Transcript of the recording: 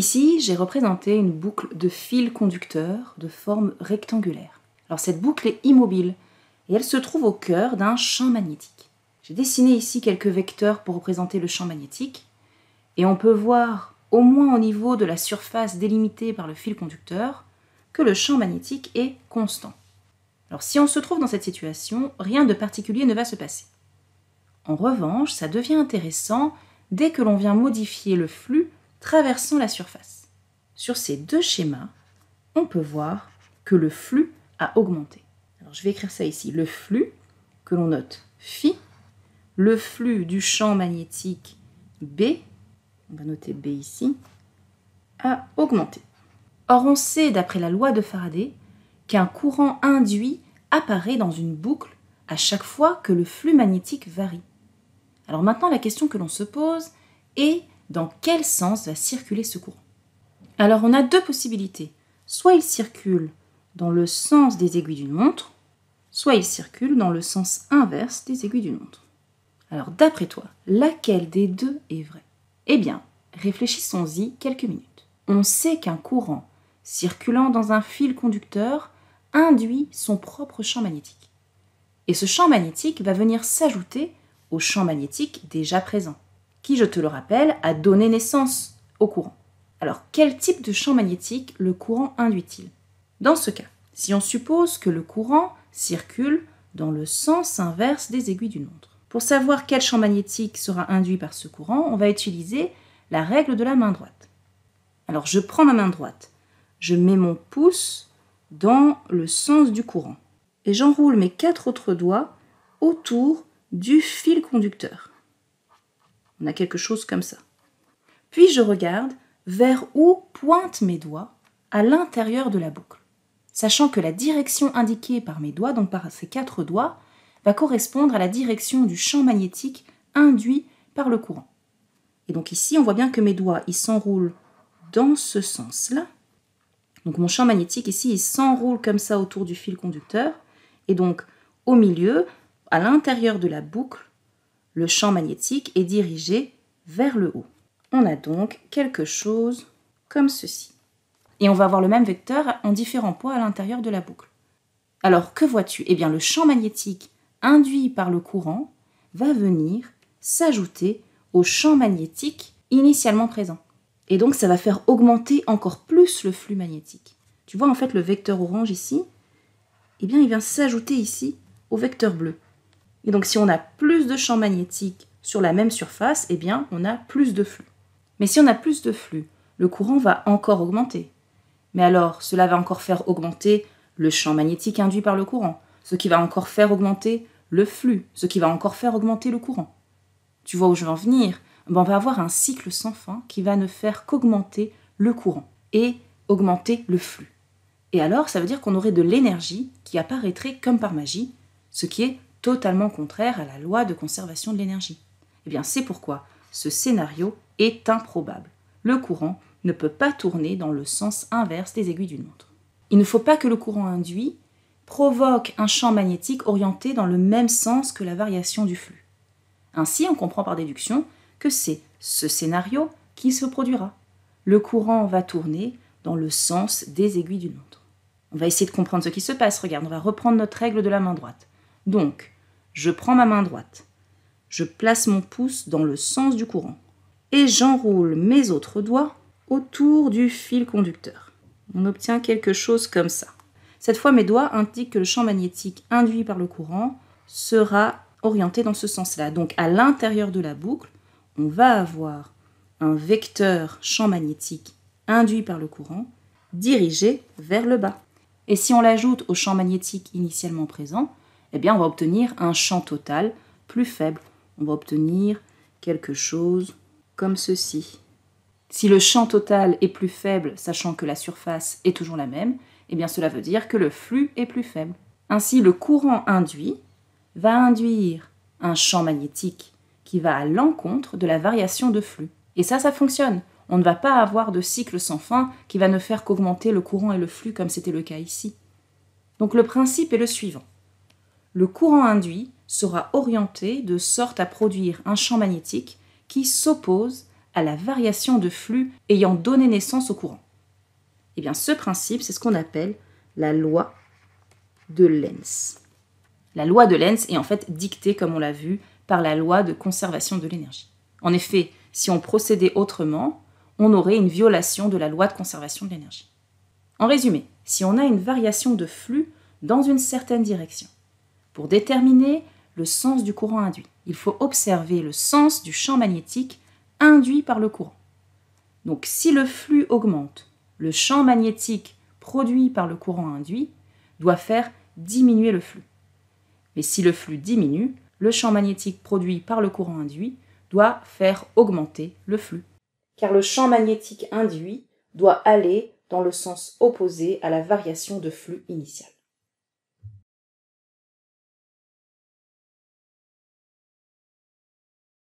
Ici, j'ai représenté une boucle de fil conducteur de forme rectangulaire. Alors cette boucle est immobile et elle se trouve au cœur d'un champ magnétique. J'ai dessiné ici quelques vecteurs pour représenter le champ magnétique et on peut voir, au moins au niveau de la surface délimitée par le fil conducteur, que le champ magnétique est constant. Alors si on se trouve dans cette situation, rien de particulier ne va se passer. En revanche, ça devient intéressant dès que l'on vient modifier le flux traversant la surface. Sur ces deux schémas, on peut voir que le flux a augmenté. Alors je vais écrire ça ici. Le flux que l'on note phi, le flux du champ magnétique B, on va noter B ici, a augmenté. Or on sait d'après la loi de Faraday qu'un courant induit apparaît dans une boucle à chaque fois que le flux magnétique varie. Alors maintenant la question que l'on se pose est dans quel sens va circuler ce courant. Alors on a deux possibilités. Soit il circule dans le sens des aiguilles d'une montre, soit il circule dans le sens inverse des aiguilles d'une montre. Alors d'après toi, laquelle des deux est vraie Eh bien, réfléchissons-y quelques minutes. On sait qu'un courant circulant dans un fil conducteur induit son propre champ magnétique. Et ce champ magnétique va venir s'ajouter au champ magnétique déjà présent qui, je te le rappelle, a donné naissance au courant. Alors, quel type de champ magnétique le courant induit-il Dans ce cas, si on suppose que le courant circule dans le sens inverse des aiguilles d'une montre. Pour savoir quel champ magnétique sera induit par ce courant, on va utiliser la règle de la main droite. Alors, je prends ma main droite, je mets mon pouce dans le sens du courant et j'enroule mes quatre autres doigts autour du fil conducteur. On a quelque chose comme ça. Puis je regarde vers où pointent mes doigts à l'intérieur de la boucle, sachant que la direction indiquée par mes doigts, donc par ces quatre doigts, va correspondre à la direction du champ magnétique induit par le courant. Et donc ici, on voit bien que mes doigts, ils s'enroulent dans ce sens-là. Donc mon champ magnétique ici, il s'enroule comme ça autour du fil conducteur. Et donc au milieu, à l'intérieur de la boucle, le champ magnétique est dirigé vers le haut. On a donc quelque chose comme ceci. Et on va avoir le même vecteur en différents poids à l'intérieur de la boucle. Alors que vois-tu Eh bien le champ magnétique induit par le courant va venir s'ajouter au champ magnétique initialement présent. Et donc ça va faire augmenter encore plus le flux magnétique. Tu vois en fait le vecteur orange ici, eh bien il vient s'ajouter ici au vecteur bleu. Et donc si on a plus de champs magnétiques sur la même surface, eh bien on a plus de flux. Mais si on a plus de flux, le courant va encore augmenter. Mais alors, cela va encore faire augmenter le champ magnétique induit par le courant, ce qui va encore faire augmenter le flux, ce qui va encore faire augmenter le courant. Tu vois où je veux en venir ben, On va avoir un cycle sans fin qui va ne faire qu'augmenter le courant et augmenter le flux. Et alors, ça veut dire qu'on aurait de l'énergie qui apparaîtrait comme par magie, ce qui est totalement contraire à la loi de conservation de l'énergie. Eh bien, c'est pourquoi ce scénario est improbable. Le courant ne peut pas tourner dans le sens inverse des aiguilles d'une montre. Il ne faut pas que le courant induit provoque un champ magnétique orienté dans le même sens que la variation du flux. Ainsi, on comprend par déduction que c'est ce scénario qui se produira. Le courant va tourner dans le sens des aiguilles d'une montre. On va essayer de comprendre ce qui se passe. Regarde, on va reprendre notre règle de la main droite. Donc, je prends ma main droite. Je place mon pouce dans le sens du courant. Et j'enroule mes autres doigts autour du fil conducteur. On obtient quelque chose comme ça. Cette fois, mes doigts indiquent que le champ magnétique induit par le courant sera orienté dans ce sens-là. Donc à l'intérieur de la boucle, on va avoir un vecteur champ magnétique induit par le courant dirigé vers le bas. Et si on l'ajoute au champ magnétique initialement présent, eh bien on va obtenir un champ total plus faible. On va obtenir quelque chose comme ceci. Si le champ total est plus faible, sachant que la surface est toujours la même, eh bien cela veut dire que le flux est plus faible. Ainsi, le courant induit va induire un champ magnétique qui va à l'encontre de la variation de flux. Et ça, ça fonctionne. On ne va pas avoir de cycle sans fin qui va ne faire qu'augmenter le courant et le flux comme c'était le cas ici. Donc le principe est le suivant le courant induit sera orienté de sorte à produire un champ magnétique qui s'oppose à la variation de flux ayant donné naissance au courant. Eh bien, ce principe, c'est ce qu'on appelle la loi de Lenz. La loi de Lenz est en fait dictée, comme on l'a vu, par la loi de conservation de l'énergie. En effet, si on procédait autrement, on aurait une violation de la loi de conservation de l'énergie. En résumé, si on a une variation de flux dans une certaine direction, pour déterminer le sens du courant induit, il faut observer le sens du champ magnétique induit par le courant. Donc si le flux augmente, le champ magnétique produit par le courant induit doit faire diminuer le flux. Mais si le flux diminue, le champ magnétique produit par le courant induit doit faire augmenter le flux. Car le champ magnétique induit doit aller dans le sens opposé à la variation de flux initiale.